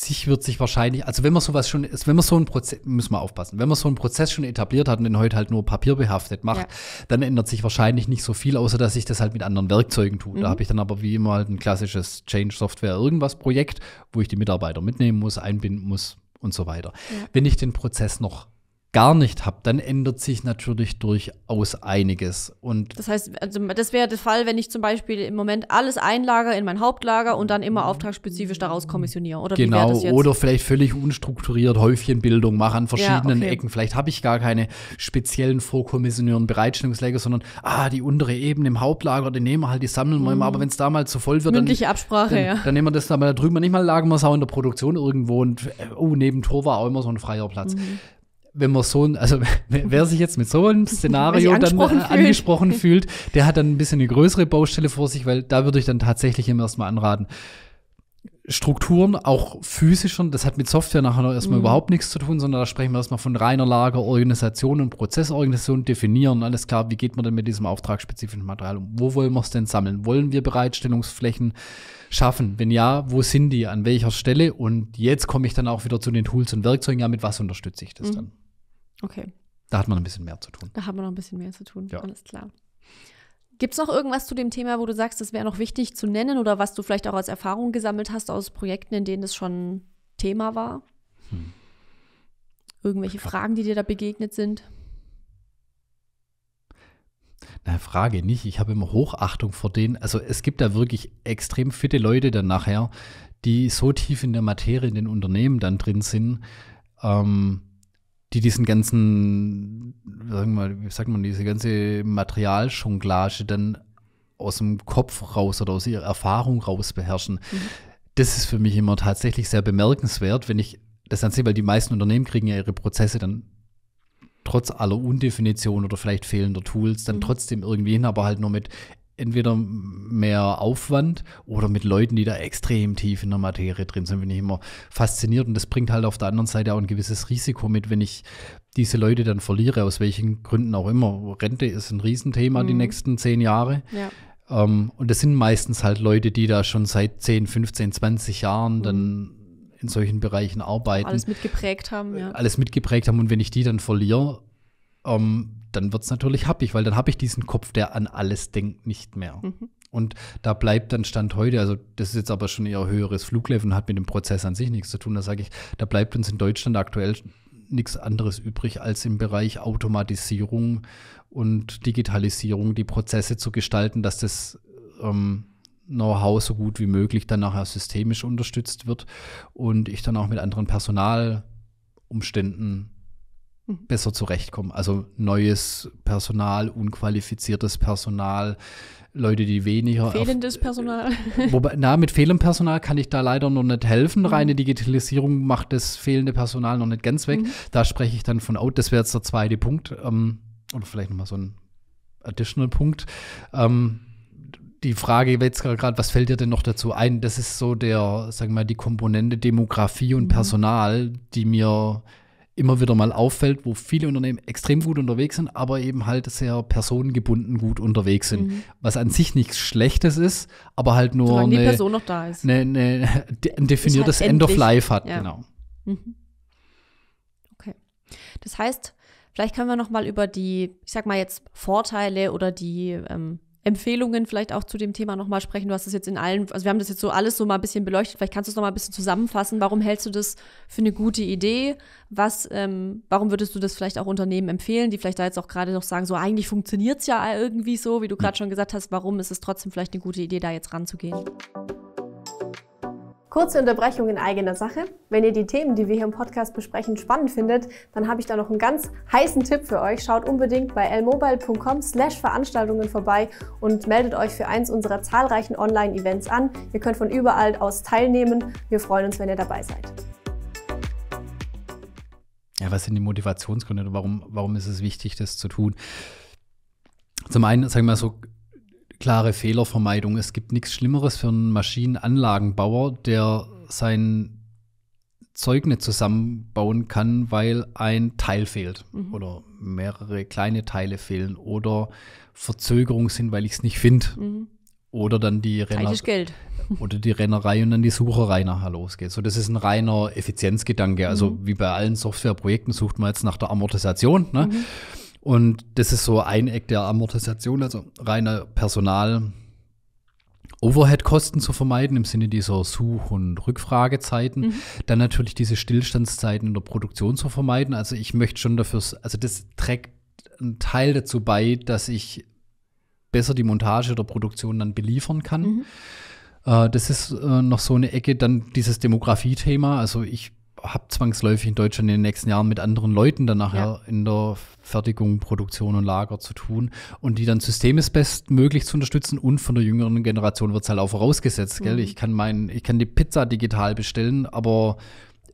Speaker 1: sich wird sich wahrscheinlich, also wenn man sowas schon, wenn man so einen Prozess, müssen wir aufpassen, wenn man so einen Prozess schon etabliert hat und den heute halt nur papierbehaftet macht, ja. dann ändert sich wahrscheinlich nicht so viel, außer dass ich das halt mit anderen Werkzeugen tue. Mhm. Da habe ich dann aber wie immer halt ein klassisches Change Software irgendwas Projekt, wo ich die Mitarbeiter mitnehmen muss, einbinden muss und so weiter. Ja. Wenn ich den Prozess noch gar nicht habt, dann ändert sich natürlich durchaus einiges. Und
Speaker 2: das heißt, also das wäre der Fall, wenn ich zum Beispiel im Moment alles einlager in mein Hauptlager und dann immer auftragsspezifisch daraus kommissioniere. Oder genau, oder
Speaker 1: vielleicht völlig unstrukturiert Häufchenbildung mache an verschiedenen ja, okay. Ecken. Vielleicht habe ich gar keine speziellen vorkommissionierten Bereitstellungslager, sondern ah, die untere Ebene im Hauptlager, den nehmen wir halt, die sammeln wir immer. Mhm. Aber wenn es damals mal zu voll wird, Mündliche dann, Absprache, dann, ja. dann nehmen wir das da mal da drüben. Manchmal mal lagern wir es auch in der Produktion irgendwo und äh, oh, neben Tor war auch immer so ein freier Platz. Mhm wenn man so ein, also wer sich jetzt mit so einem Szenario angesprochen dann äh, fühlt. angesprochen fühlt, der hat dann ein bisschen eine größere Baustelle vor sich, weil da würde ich dann tatsächlich immer erstmal anraten, Strukturen, auch physischen, das hat mit Software nachher noch erstmal mhm. überhaupt nichts zu tun, sondern da sprechen wir erstmal von reiner Lagerorganisation und Prozessorganisation definieren. Alles klar, wie geht man denn mit diesem auftragsspezifischen Material um? Wo wollen wir es denn sammeln? Wollen wir Bereitstellungsflächen schaffen? Wenn ja, wo sind die? An welcher Stelle? Und jetzt komme ich dann auch wieder zu den Tools und Werkzeugen. Ja, mit was unterstütze ich
Speaker 2: das mhm. dann? Okay. Da hat man ein bisschen mehr zu tun. Da hat man noch ein bisschen mehr zu tun, ja. alles klar. Gibt es noch irgendwas zu dem Thema, wo du sagst, das wäre noch wichtig zu nennen oder was du vielleicht auch als Erfahrung gesammelt hast aus Projekten, in denen das schon Thema war? Hm. Irgendwelche Fragen, die dir da begegnet sind?
Speaker 1: Na, Frage nicht. Ich habe immer Hochachtung vor denen. Also es gibt da wirklich extrem fitte Leute dann nachher, die so tief in der Materie in den Unternehmen dann drin sind. Ähm, die diesen ganzen, sagen mal, wie sagt man, diese ganze Materialjonglage dann aus dem Kopf raus oder aus ihrer Erfahrung raus beherrschen. Mhm. Das ist für mich immer tatsächlich sehr bemerkenswert, wenn ich das dann sehe, weil die meisten Unternehmen kriegen ja ihre Prozesse dann trotz aller Undefinition oder vielleicht fehlender Tools dann mhm. trotzdem irgendwie hin, aber halt nur mit entweder mehr Aufwand oder mit Leuten, die da extrem tief in der Materie drin sind, bin ich immer fasziniert. Und das bringt halt auf der anderen Seite auch ein gewisses Risiko mit, wenn ich diese Leute dann verliere, aus welchen Gründen auch immer. Rente ist ein Riesenthema mhm. die nächsten zehn Jahre. Ja. Um, ähm, und das sind meistens halt Leute, die da schon seit 10, 15, 20 Jahren mhm. dann in solchen Bereichen arbeiten. Alles
Speaker 2: mitgeprägt haben, ja. Alles
Speaker 1: mitgeprägt haben. Und wenn ich die dann verliere, ähm, dann wird es natürlich happig, weil dann habe ich diesen Kopf, der an alles denkt, nicht mehr. Mhm. Und da bleibt dann Stand heute, also das ist jetzt aber schon eher höheres Fluglevel und hat mit dem Prozess an sich nichts zu tun. Da sage ich, da bleibt uns in Deutschland aktuell nichts anderes übrig, als im Bereich Automatisierung und Digitalisierung die Prozesse zu gestalten, dass das ähm, Know-how so gut wie möglich dann nachher systemisch unterstützt wird und ich dann auch mit anderen Personalumständen besser zurechtkommen. Also neues Personal, unqualifiziertes Personal, Leute, die weniger. Fehlendes
Speaker 2: Personal. Äh, wobei,
Speaker 1: na, mit fehlendem Personal kann ich da leider noch nicht helfen. Mhm. Reine Digitalisierung macht das fehlende Personal noch nicht ganz weg. Mhm. Da spreche ich dann von out. Das wäre jetzt der zweite Punkt. Ähm, oder vielleicht nochmal so ein additional Punkt. Ähm, die Frage jetzt gerade, was fällt dir denn noch dazu ein? Das ist so der, sagen wir mal, die Komponente Demografie und mhm. Personal, die mir immer wieder mal auffällt, wo viele Unternehmen extrem gut unterwegs sind, aber eben halt sehr personengebunden gut unterwegs sind. Mhm. Was an sich nichts Schlechtes ist, aber halt nur Solange eine, die Person noch da ist. Eine, eine, ein definiertes halt End of Life hat. Ja. Genau. Mhm.
Speaker 2: Okay. Das heißt, vielleicht können wir noch mal über die, ich sag mal jetzt Vorteile oder die ähm, Empfehlungen vielleicht auch zu dem Thema nochmal sprechen? Du hast es jetzt in allen, also wir haben das jetzt so alles so mal ein bisschen beleuchtet. Vielleicht kannst du es nochmal ein bisschen zusammenfassen. Warum hältst du das für eine gute Idee? Was, ähm, warum würdest du das vielleicht auch Unternehmen empfehlen, die vielleicht da jetzt auch gerade noch sagen, so eigentlich funktioniert es ja irgendwie so, wie du hm. gerade schon gesagt hast. Warum ist es trotzdem vielleicht eine gute Idee, da jetzt ranzugehen? Kurze Unterbrechung in eigener Sache. Wenn ihr die Themen, die wir hier im Podcast besprechen, spannend findet, dann habe ich da noch einen ganz heißen Tipp für euch. Schaut unbedingt bei lmobile.com/slash Veranstaltungen vorbei und meldet euch für eins unserer zahlreichen Online-Events an. Ihr könnt von überall aus teilnehmen. Wir freuen uns, wenn ihr dabei seid.
Speaker 1: Ja, was sind die Motivationsgründe? Warum, warum ist es wichtig, das zu tun? Zum einen, sagen wir mal so, klare Fehlervermeidung. Es gibt nichts Schlimmeres für einen Maschinenanlagenbauer, der sein Zeug nicht zusammenbauen kann, weil ein Teil fehlt mhm. oder mehrere kleine Teile fehlen oder Verzögerungen sind, weil ich es nicht finde. Mhm. Oder dann die Renner Geld. oder die Rennerei und dann die Sucherei nachher losgeht. So, das ist ein reiner Effizienzgedanke. Also mhm. wie bei allen Softwareprojekten sucht man jetzt nach der Amortisation. Ne? Mhm. Und das ist so ein Eck der Amortisation, also reiner Personal. Overhead-Kosten zu vermeiden im Sinne dieser Such- und Rückfragezeiten. Mhm. Dann natürlich diese Stillstandszeiten in der Produktion zu vermeiden. Also ich möchte schon dafür, also das trägt einen Teil dazu bei, dass ich besser die Montage der Produktion dann beliefern kann. Mhm. Äh, das ist äh, noch so eine Ecke. Dann dieses Demografie-Thema. Also ich habe zwangsläufig in Deutschland in den nächsten Jahren mit anderen Leuten dann nachher ja. in der Fertigung, Produktion und Lager zu tun und die dann systemisch bestmöglich zu unterstützen und von der jüngeren Generation wird es halt auch vorausgesetzt, mhm. Ich kann mein, ich kann die Pizza digital bestellen, aber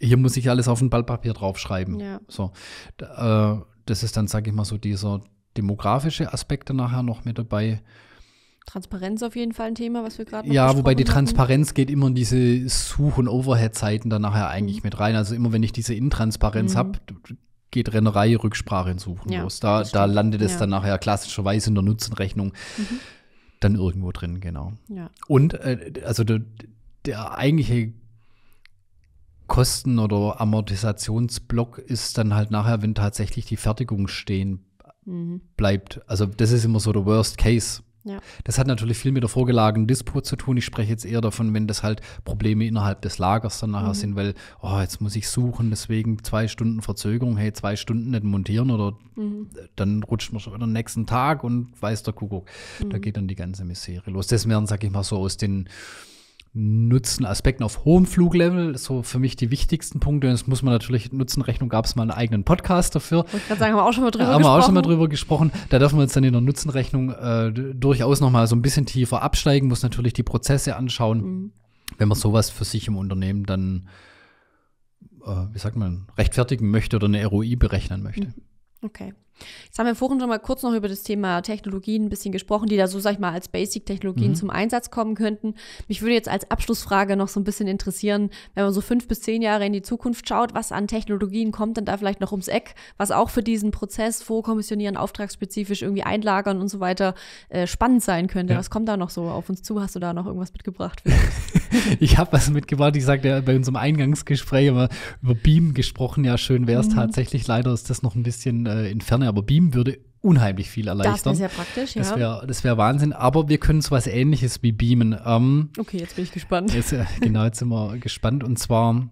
Speaker 1: hier muss ich alles auf ein Ballpapier draufschreiben. Ja. So, äh, das ist dann, sage ich mal, so dieser demografische Aspekt dann nachher noch mit dabei.
Speaker 2: Transparenz auf jeden Fall ein Thema, was wir gerade Ja, wobei die Transparenz
Speaker 1: hatten. geht immer in diese Such- und Overhead-Zeiten dann nachher eigentlich mhm. mit rein. Also immer wenn ich diese Intransparenz mhm. habe, geht Rennerei, Rücksprache in Suchen ja, los. Da, da landet es ja. dann nachher klassischerweise in der Nutzenrechnung mhm. dann irgendwo drin, genau. Ja. Und äh, also der, der eigentliche Kosten- oder Amortisationsblock ist dann halt nachher, wenn tatsächlich die Fertigung stehen mhm. bleibt. Also das ist immer so der Worst Case. Ja. Das hat natürlich viel mit der vorgelagerten Dispo zu tun. Ich spreche jetzt eher davon, wenn das halt Probleme innerhalb des Lagers dann nachher mhm. sind, weil, oh, jetzt muss ich suchen, deswegen zwei Stunden Verzögerung, hey, zwei Stunden nicht montieren oder mhm. dann rutscht man schon wieder am nächsten Tag und weiß der Kuckuck. Mhm. Da geht dann die ganze Misere los. Das wären, sag ich mal, so aus den Nutzen, Nutzenaspekten auf hohem Fluglevel, so für mich die wichtigsten Punkte. Das muss man natürlich, Nutzenrechnung gab es mal einen eigenen Podcast dafür. Wollte
Speaker 2: gerade sagen, haben wir auch schon mal drüber haben gesprochen. Haben wir auch schon mal
Speaker 1: drüber gesprochen. Da dürfen wir uns dann in der Nutzenrechnung äh, durchaus nochmal so ein bisschen tiefer absteigen, muss natürlich die Prozesse anschauen, mhm. wenn man sowas für sich im Unternehmen dann, äh, wie sagt man, rechtfertigen möchte oder eine ROI berechnen möchte.
Speaker 2: Mhm. Okay. Jetzt haben wir vorhin schon mal kurz noch über das Thema Technologien ein bisschen gesprochen, die da so, sag ich mal, als Basic-Technologien mhm. zum Einsatz kommen könnten. Mich würde jetzt als Abschlussfrage noch so ein bisschen interessieren, wenn man so fünf bis zehn Jahre in die Zukunft schaut, was an Technologien kommt denn da vielleicht noch ums Eck, was auch für diesen Prozess vorkommissionieren, auftragsspezifisch irgendwie einlagern und so weiter äh, spannend sein könnte. Ja. Was kommt da noch so auf uns zu? Hast du da noch irgendwas mitgebracht?
Speaker 1: ich habe was mitgebracht. Ich sagte ja bei unserem Eingangsgespräch über, über Beam gesprochen. Ja, schön wäre es mhm. tatsächlich. Leider ist das noch ein bisschen äh, in Ferne vorne, aber Beam würde unheimlich viel erleichtern. Das wäre sehr praktisch, ja. Das wäre wär Wahnsinn, aber wir können so was ähnliches wie beamen. Ähm, okay, jetzt bin ich gespannt. Jetzt, äh, genau, jetzt sind wir gespannt und zwar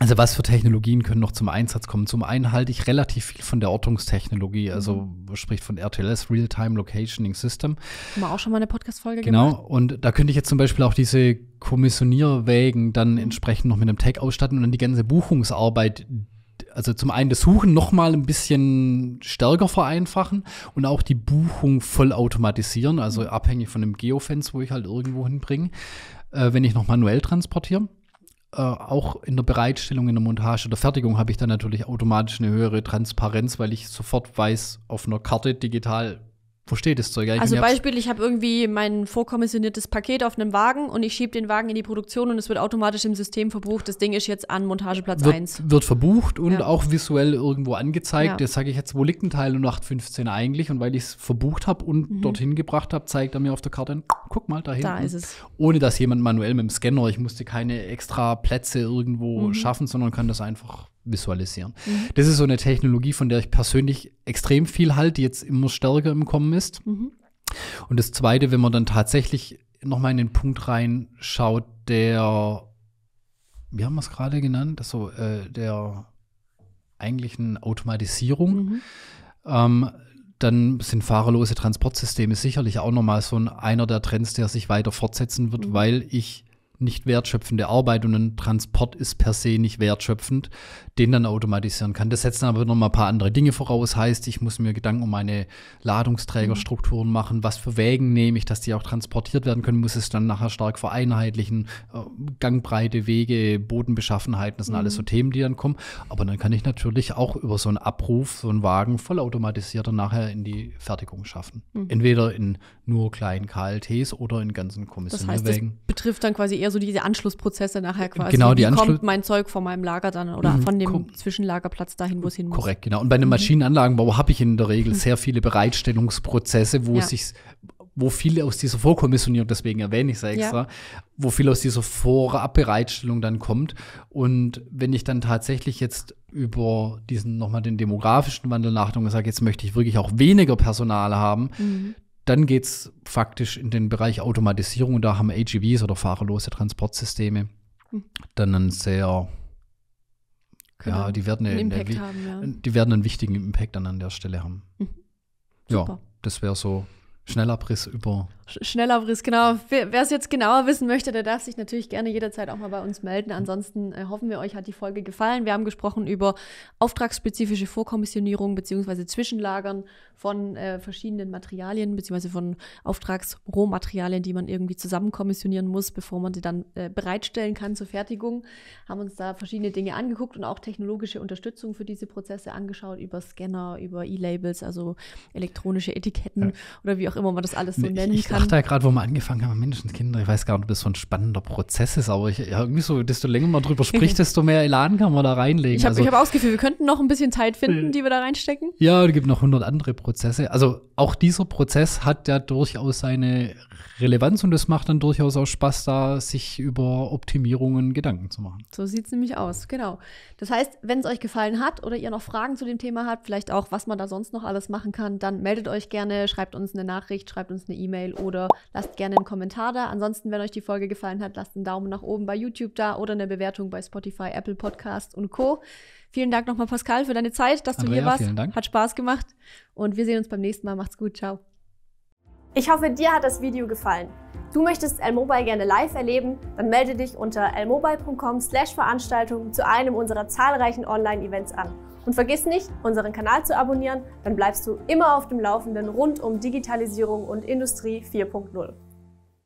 Speaker 1: also was für Technologien können noch zum Einsatz kommen? Zum einen halte ich relativ viel von der Ortungstechnologie, also mhm. spricht von RTLS, Real-Time Locationing System.
Speaker 2: Haben wir auch schon mal eine Podcast-Folge genau. gemacht.
Speaker 1: Genau, und da könnte ich jetzt zum Beispiel auch diese Kommissionierwägen dann entsprechend noch mit einem Tag ausstatten und dann die ganze Buchungsarbeit, also zum einen das Suchen noch mal ein bisschen stärker vereinfachen und auch die Buchung voll automatisieren, also abhängig von dem Geofence, wo ich halt irgendwo hinbringe, äh, wenn ich noch manuell transportiere. Äh, auch in der Bereitstellung, in der Montage oder Fertigung habe ich dann natürlich automatisch eine höhere Transparenz, weil ich sofort weiß, auf einer Karte digital, wo steht das Zeug eigentlich? Also Beispiel,
Speaker 2: ich habe irgendwie mein vorkommissioniertes Paket auf einem Wagen und ich schiebe den Wagen in die Produktion und es wird automatisch im System verbucht. Das Ding ist jetzt an Montageplatz wird, 1.
Speaker 1: Wird verbucht und ja. auch visuell irgendwo angezeigt. Ja. Das sage ich jetzt, wo liegt ein Teil 8.15 eigentlich? Und weil ich es verbucht habe und mhm. dorthin gebracht habe, zeigt er mir auf der Karte, guck mal da hinten. Da ist es. Ohne dass jemand manuell mit dem Scanner, ich musste keine extra Plätze irgendwo mhm. schaffen, sondern kann das einfach visualisieren. Mhm. Das ist so eine Technologie, von der ich persönlich extrem viel halte, die jetzt immer stärker im Kommen ist. Mhm. Und das Zweite, wenn man dann tatsächlich nochmal in den Punkt reinschaut, der, wie haben wir es gerade genannt, das so, äh, der eigentlichen Automatisierung, mhm. ähm, dann sind fahrerlose Transportsysteme sicherlich auch nochmal so ein, einer der Trends, der sich weiter fortsetzen wird, mhm. weil ich nicht wertschöpfende Arbeit und ein Transport ist per se nicht wertschöpfend, den dann automatisieren kann. Das setzt dann aber noch mal ein paar andere Dinge voraus. Heißt, ich muss mir Gedanken um meine Ladungsträgerstrukturen mhm. machen. Was für Wägen nehme ich, dass die auch transportiert werden können? Muss es dann nachher stark vereinheitlichen? Äh, Gangbreite, Wege, Bodenbeschaffenheiten, das sind mhm. alles so mhm. Themen, die dann kommen. Aber dann kann ich natürlich auch über so einen Abruf, so einen Wagen vollautomatisierter nachher in die Fertigung schaffen. Mhm. Entweder in nur kleinen KLTs oder in ganzen kommissionierten das heißt, Das
Speaker 2: betrifft dann quasi eher eher so diese Anschlussprozesse nachher äh, quasi. Genau, die Anschluss kommt mein Zeug von meinem Lager dann oder mhm, von dem Zwischenlagerplatz dahin, wo es hin muss. Korrekt, genau. Und bei einem mhm.
Speaker 1: Maschinenanlagenbau habe ich in der Regel mhm. sehr viele Bereitstellungsprozesse, wo ja. sich wo viele aus dieser Vorkommissionierung, deswegen erwähne ich es extra, ja. wo viel aus dieser Vorabbereitstellung dann kommt. Und wenn ich dann tatsächlich jetzt über diesen nochmal den demografischen Wandel nachdenke und sage, jetzt möchte ich wirklich auch weniger Personal haben, mhm. Dann geht es faktisch in den Bereich Automatisierung da haben AGVs oder fahrerlose Transportsysteme hm. dann einen sehr, ja, die werden, einen, eine, haben, ja. die werden einen wichtigen Impact dann an der Stelle haben. Mhm. Ja, das wäre so Schnellabriss über
Speaker 2: Schnellabriss, genau. Wer es jetzt genauer wissen möchte, der darf sich natürlich gerne jederzeit auch mal bei uns melden. Ansonsten äh, hoffen wir, euch hat die Folge gefallen. Wir haben gesprochen über auftragsspezifische Vorkommissionierung bzw. Zwischenlagern von äh, verschiedenen Materialien bzw. von Auftragsrohmaterialien, die man irgendwie zusammenkommissionieren muss, bevor man sie dann äh, bereitstellen kann zur Fertigung. Haben uns da verschiedene Dinge angeguckt und auch technologische Unterstützung für diese Prozesse angeschaut über Scanner, über E-Labels, also elektronische Etiketten ja. oder wie auch immer man das alles so nennen kann dachte ja
Speaker 1: gerade, wo wir angefangen haben, Menschenkinder, ich weiß gar nicht, ob das so ein spannender Prozess ist, aber ich, irgendwie so, desto länger man drüber spricht, desto mehr Elan kann man da reinlegen. Ich habe also, ich hab auch
Speaker 2: das Gefühl, wir könnten noch ein bisschen Zeit finden, die wir da reinstecken.
Speaker 1: Ja, es gibt noch hundert andere Prozesse. Also auch dieser Prozess hat ja durchaus seine Relevanz und es macht dann durchaus auch Spaß, da sich über Optimierungen Gedanken zu machen.
Speaker 2: So sieht es nämlich aus, genau. Das heißt, wenn es euch gefallen hat oder ihr noch Fragen zu dem Thema habt, vielleicht auch, was man da sonst noch alles machen kann, dann meldet euch gerne, schreibt uns eine Nachricht, schreibt uns eine E-Mail oder lasst gerne einen Kommentar da. Ansonsten, wenn euch die Folge gefallen hat, lasst einen Daumen nach oben bei YouTube da oder eine Bewertung bei Spotify, Apple Podcast und Co. Vielen Dank nochmal, Pascal, für deine Zeit, dass Andrea, du hier warst. Vielen Dank. Hat Spaß gemacht und wir sehen uns beim nächsten Mal. Macht's gut. Ciao. Ich hoffe, dir hat das Video gefallen. Du möchtest L-Mobile gerne live erleben? Dann melde dich unter lmobile.com slash Veranstaltung zu einem unserer zahlreichen Online-Events an. Und vergiss nicht, unseren Kanal zu abonnieren, dann bleibst du immer auf dem Laufenden rund um Digitalisierung und Industrie 4.0.